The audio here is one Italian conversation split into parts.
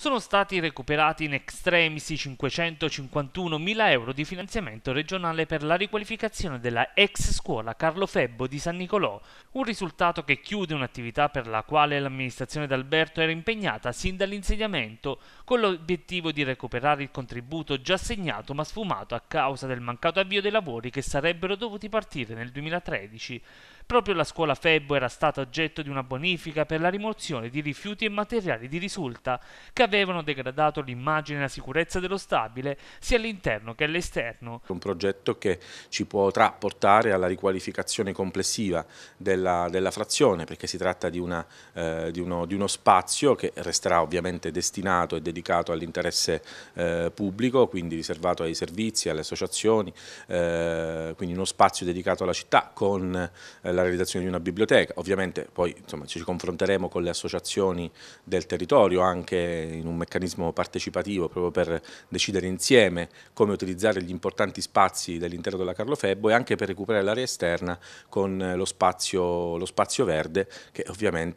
sono stati recuperati in extremis 551.000 euro di finanziamento regionale per la riqualificazione della ex scuola Carlo Febbo di San Nicolò, un risultato che chiude un'attività per la quale l'amministrazione d'Alberto era impegnata sin dall'insediamento con l'obiettivo di recuperare il contributo già assegnato ma sfumato a causa del mancato avvio dei lavori che sarebbero dovuti partire nel 2013. Proprio la scuola Febbo era stata oggetto di una bonifica per la rimozione di rifiuti e materiali di risulta che avevano degradato l'immagine e la sicurezza dello stabile sia all'interno che all'esterno. Un progetto che ci potrà portare alla riqualificazione complessiva della, della frazione perché si tratta di, una, eh, di, uno, di, uno, spazio che resterà ovviamente destinato e dedicato all'interesse eh, pubblico, quindi riservato ai servizi, alle associazioni, eh, quindi uno spazio dedicato alla città con eh, la realizzazione di una biblioteca. Ovviamente poi insomma, ci confronteremo con le associazioni del territorio anche in un meccanismo partecipativo proprio per decidere insieme come utilizzare gli importanti spazi dell'interno della Carlo Febbo e anche per recuperare l'area esterna con lo spazio, lo spazio verde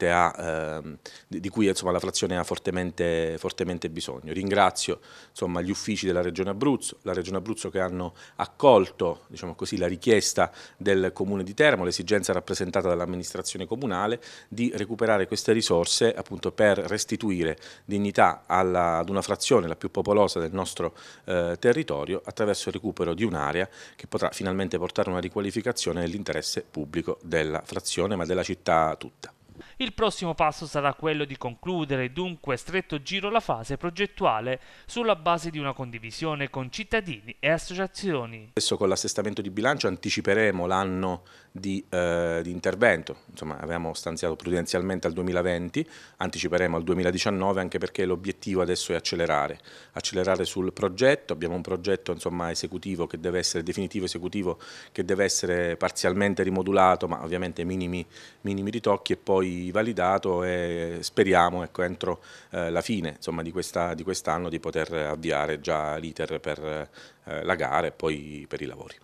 ha, eh, di cui insomma, la frazione ha fortemente, fortemente bisogno. Ringrazio insomma, gli uffici della Regione Abruzzo, la Regione Abruzzo che hanno accolto diciamo così, la richiesta del Comune di Teramo, l'esigenza rappresentata dall'amministrazione comunale di recuperare queste risorse appunto per restituire dignità alla, ad una frazione la più popolosa del nostro eh, territorio attraverso il recupero di un'area che potrà finalmente portare una riqualificazione nell'interesse pubblico della frazione ma della città tutta. Il prossimo passo sarà quello di concludere dunque a stretto giro la fase progettuale sulla base di una condivisione con cittadini e associazioni. Adesso con l'assestamento di bilancio anticiperemo l'anno di, eh, di, intervento, insomma avevamo stanziato prudenzialmente al 2020, anticiperemo al 2019 anche perché l'obiettivo adesso è accelerare, accelerare sul progetto, abbiamo un progetto insomma, esecutivo che deve essere definitivo esecutivo che deve essere parzialmente rimodulato ma ovviamente minimi, minimi ritocchi e poi validato e speriamo ecco, entro eh, la fine insomma, di quest'anno di, quest di, poter avviare già l'iter per eh, la gara e poi per i lavori.